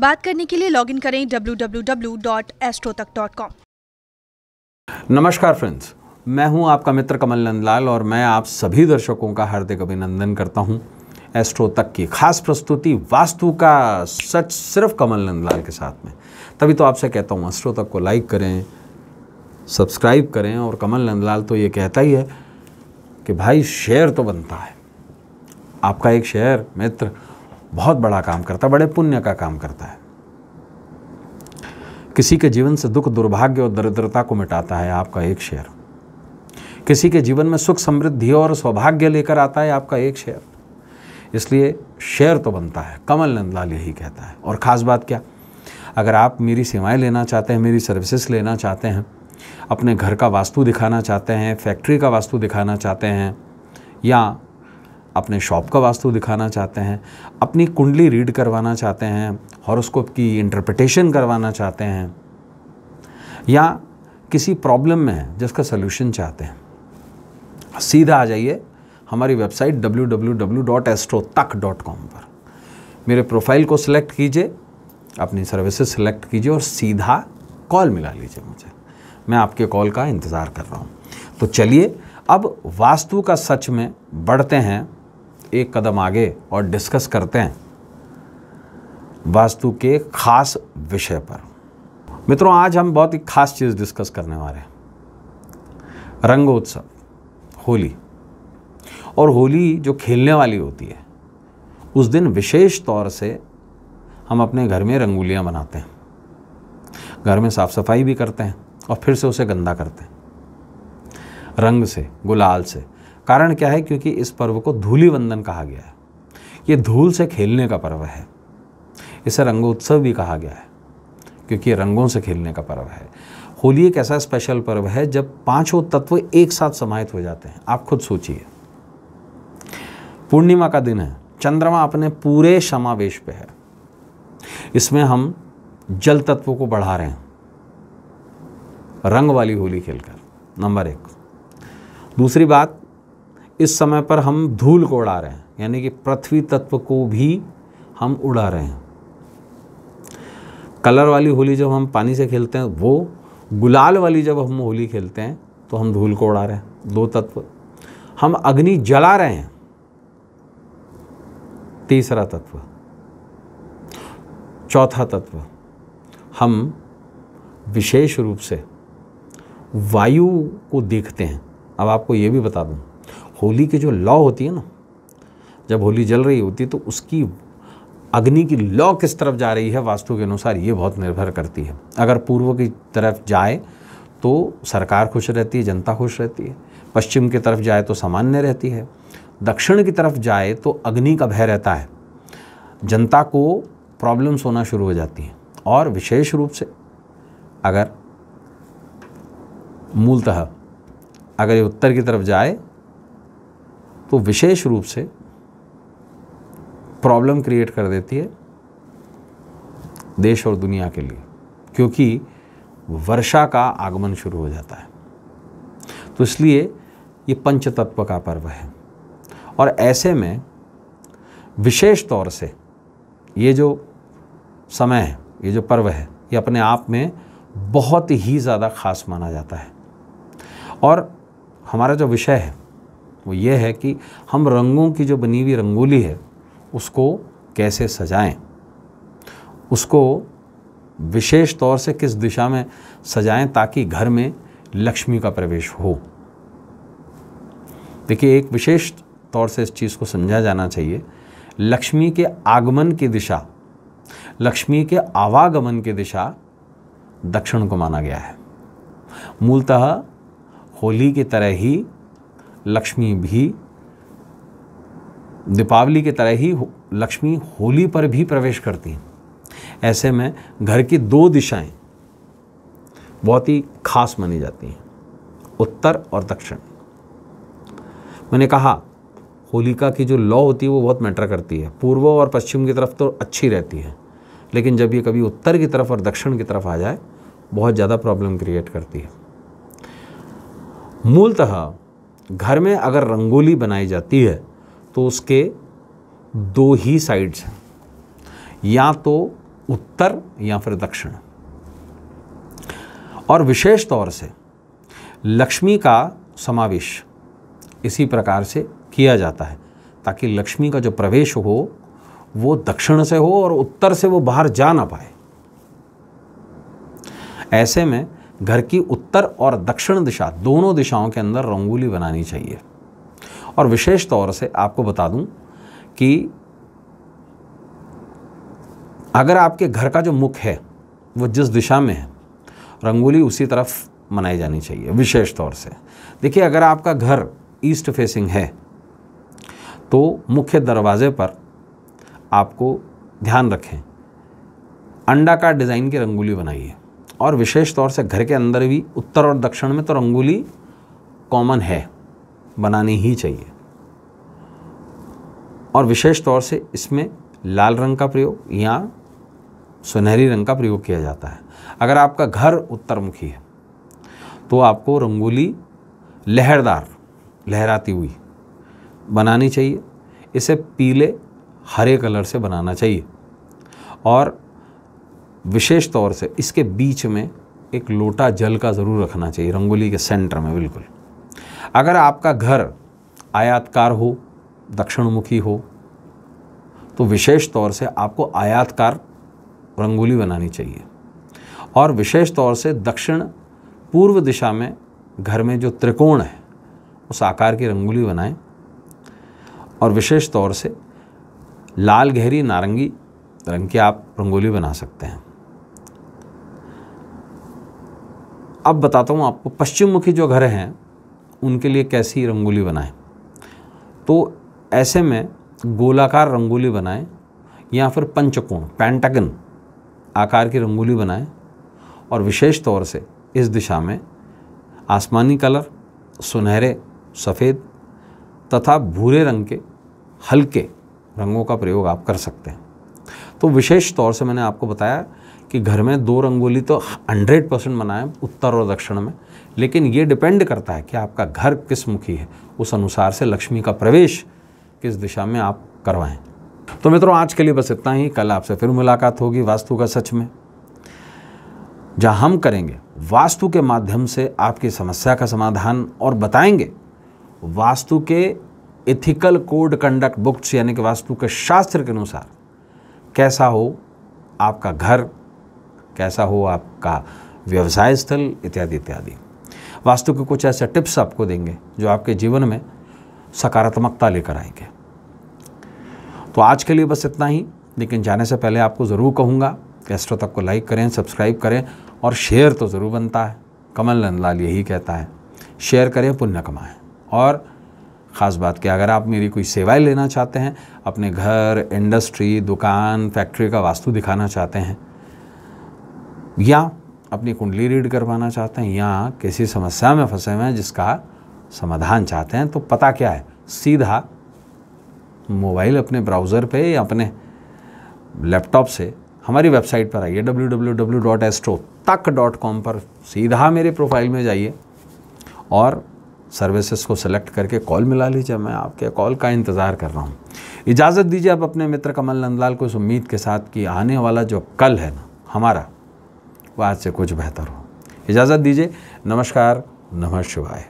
बात करने के लिए लॉगिन करें www.astrotak.com नमस्कार फ्रेंड्स मैं हूं आपका मित्र कमल नंदलाल और मैं आप सभी दर्शकों का हार्दिक अभिनंदन करता हूं एस्ट्रो तक की खास प्रस्तुति वास्तु का सच सिर्फ कमल नंदलाल के साथ में तभी तो आपसे कहता हूं एस्ट्रो तक को लाइक करें सब्सक्राइब करें और कमल नंदलाल तो ये कहता ही है कि भाई शेयर तो बनता है आपका एक शेयर मित्र बहुत बड़ा काम करता है बड़े पुण्य का काम करता है किसी के जीवन से दुख दुर्भाग्य और दरिद्रता को मिटाता है आपका एक शेयर किसी के जीवन में सुख समृद्धि और सौभाग्य लेकर आता है आपका एक शेयर इसलिए शेयर तो बनता है कमल नंदलाल यही कहता है और ख़ास बात क्या अगर आप मेरी सेवाएं लेना चाहते हैं मेरी सर्विसेज लेना चाहते हैं अपने घर का वास्तु दिखाना चाहते हैं फैक्ट्री का वास्तु दिखाना चाहते हैं या अपने शॉप का वास्तु दिखाना चाहते हैं अपनी कुंडली रीड करवाना चाहते हैं हॉरोस्कोप की इंटरप्रटेशन करवाना चाहते हैं या किसी प्रॉब्लम में है जिसका सलूशन चाहते हैं सीधा आ जाइए हमारी वेबसाइट डब्ल्यू पर मेरे प्रोफाइल को सिलेक्ट कीजिए अपनी सर्विसेज सिलेक्ट कीजिए और सीधा कॉल मिला लीजिए मुझे मैं आपके कॉल का इंतज़ार कर रहा हूँ तो चलिए अब वास्तु का सच में बढ़ते हैं एक कदम आगे और डिस्कस करते हैं वास्तु के खास विषय पर मित्रों आज हम बहुत ही खास चीज़ डिस्कस करने वाले हैं रंगोत्सव होली और होली जो खेलने वाली होती है उस दिन विशेष तौर से हम अपने घर में रंगोलियाँ बनाते हैं घर में साफ़ सफाई भी करते हैं और फिर से उसे गंदा करते हैं रंग से गुलाल से कारण क्या है क्योंकि इस पर्व को धूली वंदन कहा गया है ये धूल से खेलने का पर्व है इसे रंगोत्सव भी कहा गया है क्योंकि रंगों से खेलने का पर्व है होली एक ऐसा स्पेशल पर्व है जब पांचों तत्व एक साथ समाहित हो जाते हैं आप खुद सोचिए पूर्णिमा का दिन है चंद्रमा अपने पूरे समावेश पे है इसमें हम जल तत्वों को बढ़ा रहे हैं रंग वाली होली खेलकर नंबर एक दूसरी बात इस समय पर हम धूल को उड़ा रहे हैं यानी कि पृथ्वी तत्व को भी हम उड़ा रहे हैं कलर वाली होली जब हम पानी से खेलते हैं वो गुलाल वाली जब हम होली खेलते हैं तो हम धूल को उड़ा रहे हैं दो तत्व हम अग्नि जला रहे हैं तीसरा तत्व चौथा तत्व हम विशेष रूप से वायु को देखते हैं अब आपको ये भी बता दूं होली की जो लॉ होती है ना जब होली जल रही होती है तो उसकी अग्नि की लॉ किस तरफ जा रही है वास्तु के अनुसार ये बहुत निर्भर करती है अगर पूर्व की तरफ जाए तो सरकार खुश रहती है जनता खुश रहती है पश्चिम की तरफ जाए तो सामान्य रहती है दक्षिण की तरफ जाए तो अग्नि का भय रहता है जनता को प्रॉब्लम्स होना शुरू हो जाती हैं और विशेष रूप से अगर मूलतः अगर ये उत्तर की तरफ जाए तो विशेष रूप से प्रॉब्लम क्रिएट कर देती है देश और दुनिया के लिए क्योंकि वर्षा का आगमन शुरू हो जाता है तो इसलिए ये पंचतत्व का पर्व है और ऐसे में विशेष तौर से ये जो समय है ये जो पर्व है ये अपने आप में बहुत ही ज़्यादा खास माना जाता है और हमारा जो विषय है वो ये है कि हम रंगों की जो बनी हुई रंगोली है उसको कैसे सजाएं उसको विशेष तौर से किस दिशा में सजाएं ताकि घर में लक्ष्मी का प्रवेश हो देखिए एक विशेष तौर से इस चीज़ को समझा जाना चाहिए लक्ष्मी के आगमन की दिशा लक्ष्मी के आवागमन की दिशा दक्षिण को माना गया है मूलतः होली की तरह ही लक्ष्मी भी दीपावली की तरह ही लक्ष्मी होली पर भी प्रवेश करती हैं ऐसे में घर की दो दिशाएं बहुत ही खास मानी जाती हैं उत्तर और दक्षिण मैंने कहा होलिका की जो लॉ होती है वो बहुत मैटर करती है पूर्व और पश्चिम की तरफ तो अच्छी रहती है लेकिन जब ये कभी उत्तर की तरफ और दक्षिण की तरफ आ जाए बहुत ज़्यादा प्रॉब्लम क्रिएट करती है मूलतः घर में अगर रंगोली बनाई जाती है तो उसके दो ही साइड्स हैं या तो उत्तर या फिर दक्षिण और विशेष तौर से लक्ष्मी का समावेश इसी प्रकार से किया जाता है ताकि लक्ष्मी का जो प्रवेश हो वो दक्षिण से हो और उत्तर से वो बाहर जा ना पाए ऐसे में घर की उत्तर और दक्षिण दिशा दोनों दिशाओं के अंदर रंगोली बनानी चाहिए और विशेष तौर से आपको बता दूं कि अगर आपके घर का जो मुख है वो जिस दिशा में है रंगोली उसी तरफ मनाई जानी चाहिए विशेष तौर से देखिए अगर आपका घर ईस्ट फेसिंग है तो मुख्य दरवाजे पर आपको ध्यान रखें अंडा का डिज़ाइन की रंगोली बनाइए और विशेष तौर से घर के अंदर भी उत्तर और दक्षिण में तो रंगोली कॉमन है बनानी ही चाहिए और विशेष तौर से इसमें लाल रंग का प्रयोग या सुनहरी रंग का प्रयोग किया जाता है अगर आपका घर उत्तरमुखी है तो आपको रंगोली लहरदार लहराती हुई बनानी चाहिए इसे पीले हरे कलर से बनाना चाहिए और विशेष तौर से इसके बीच में एक लोटा जल का ज़रूर रखना चाहिए रंगोली के सेंटर में बिल्कुल अगर आपका घर आयातकार हो दक्षिणमुखी हो तो विशेष तौर से आपको आयातकार रंगोली बनानी चाहिए और विशेष तौर से दक्षिण पूर्व दिशा में घर में जो त्रिकोण है उस आकार की रंगोली बनाएं और विशेष तौर से लाल गहरी नारंगी रंग की आप रंगोली बना सकते हैं अब बताता हूँ आपको पश्चिम मुखी जो घर हैं उनके लिए कैसी रंगोली बनाएं तो ऐसे में गोलाकार रंगोली बनाएं या फिर पंचकोण पैंटगन आकार की रंगोली बनाएं और विशेष तौर से इस दिशा में आसमानी कलर सुनहरे सफ़ेद तथा भूरे रंग के हल्के रंगों का प्रयोग आप कर सकते हैं तो विशेष तौर से मैंने आपको बताया कि घर में दो रंगोली तो हंड्रेड परसेंट बनाए उत्तर और दक्षिण में लेकिन ये डिपेंड करता है कि आपका घर किस मुखी है उस अनुसार से लक्ष्मी का प्रवेश किस दिशा में आप करवाएं तो मित्रों आज के लिए बस इतना ही कल आपसे फिर मुलाकात होगी वास्तु का सच में जहां हम करेंगे वास्तु के माध्यम से आपकी समस्या का समाधान और बताएंगे वास्तु के इथिकल कोड कंडक्ट बुक्स यानी कि वास्तु के शास्त्र के अनुसार कैसा हो आपका घर कैसा हो आपका व्यवसाय स्थल इत्यादि इत्यादि वास्तु के कुछ ऐसे टिप्स आपको देंगे जो आपके जीवन में सकारात्मकता लेकर आएंगे तो आज के लिए बस इतना ही लेकिन जाने से पहले आपको ज़रूर कहूँगा एस्ट्रो तक को लाइक करें सब्सक्राइब करें और शेयर तो ज़रूर बनता है कमल नंदलाल यही कहता है शेयर करें पुण्य कमाएँ और ख़ास बात कि अगर आप मेरी कोई सेवाएं लेना चाहते हैं अपने घर इंडस्ट्री दुकान फैक्ट्री का वास्तु दिखाना चाहते हैं या अपनी कुंडली रीड करवाना चाहते हैं या किसी समस्या में फंसे हुए हैं जिसका समाधान चाहते हैं तो पता क्या है सीधा मोबाइल अपने ब्राउज़र पे या अपने लैपटॉप से हमारी वेबसाइट पर आइए www.astrotak.com पर सीधा मेरे प्रोफाइल में जाइए और सर्विसेज को सेलेक्ट करके कॉल मिला लीजिए मैं आपके कॉल का इंतज़ार कर रहा हूँ इजाज़त दीजिए आप अपने मित्र कमल नंदलाल को इस उम्मीद के साथ कि आने वाला जो कल है ना हमारा वो आज से कुछ बेहतर हो इजाज़त दीजिए नमस्कार नमः शिवाय